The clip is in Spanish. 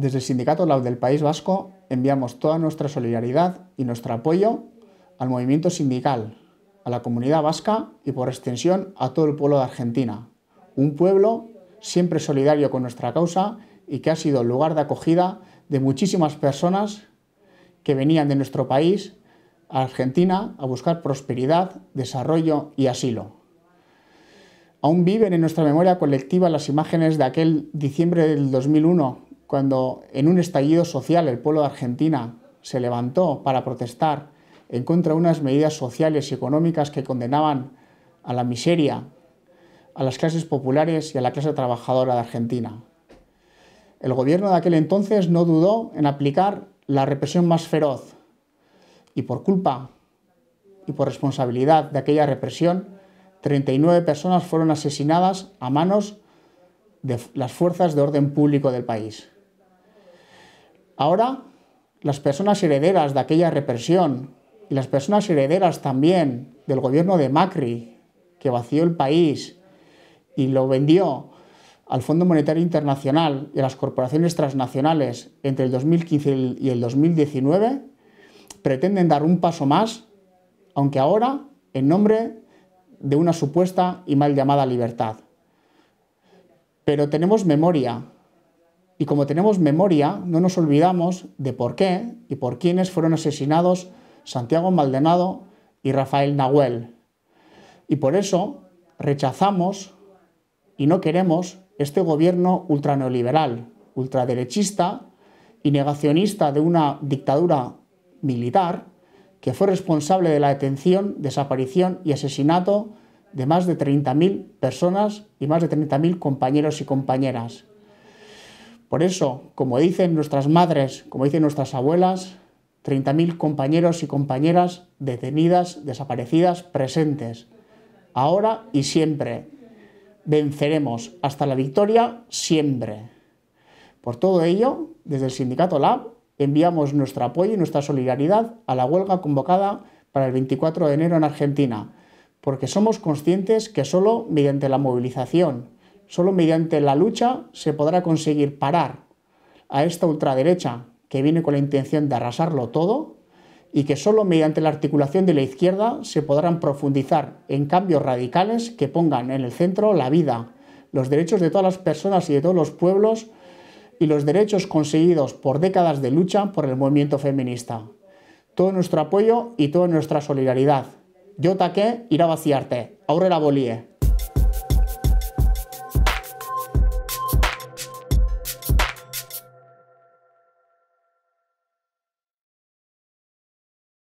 Desde el Sindicato LAUD del País Vasco enviamos toda nuestra solidaridad y nuestro apoyo al movimiento sindical, a la comunidad vasca y por extensión a todo el pueblo de Argentina. Un pueblo siempre solidario con nuestra causa y que ha sido el lugar de acogida de muchísimas personas que venían de nuestro país a Argentina a buscar prosperidad, desarrollo y asilo. Aún viven en nuestra memoria colectiva las imágenes de aquel diciembre del 2001 cuando en un estallido social el pueblo de Argentina se levantó para protestar en contra de unas medidas sociales y económicas que condenaban a la miseria a las clases populares y a la clase trabajadora de Argentina. El gobierno de aquel entonces no dudó en aplicar la represión más feroz y por culpa y por responsabilidad de aquella represión, 39 personas fueron asesinadas a manos de las fuerzas de orden público del país. Ahora, las personas herederas de aquella represión y las personas herederas también del gobierno de Macri, que vació el país y lo vendió al Fondo Monetario Internacional y a las corporaciones transnacionales entre el 2015 y el 2019, pretenden dar un paso más, aunque ahora en nombre de una supuesta y mal llamada libertad. Pero tenemos memoria, y como tenemos memoria, no nos olvidamos de por qué y por quiénes fueron asesinados Santiago Maldonado y Rafael Nahuel. Y por eso rechazamos y no queremos este gobierno ultraneoliberal, ultraderechista y negacionista de una dictadura militar que fue responsable de la detención, desaparición y asesinato de más de 30.000 personas y más de 30.000 compañeros y compañeras. Por eso, como dicen nuestras madres, como dicen nuestras abuelas, 30.000 compañeros y compañeras detenidas, desaparecidas, presentes, ahora y siempre. Venceremos hasta la victoria siempre. Por todo ello, desde el sindicato LAB enviamos nuestro apoyo y nuestra solidaridad a la huelga convocada para el 24 de enero en Argentina, porque somos conscientes que solo mediante la movilización, Solo mediante la lucha se podrá conseguir parar a esta ultraderecha que viene con la intención de arrasarlo todo y que solo mediante la articulación de la izquierda se podrán profundizar en cambios radicales que pongan en el centro la vida, los derechos de todas las personas y de todos los pueblos y los derechos conseguidos por décadas de lucha por el movimiento feminista. Todo nuestro apoyo y toda nuestra solidaridad. Yo taqué irá vaciarte. Aurrera bolie.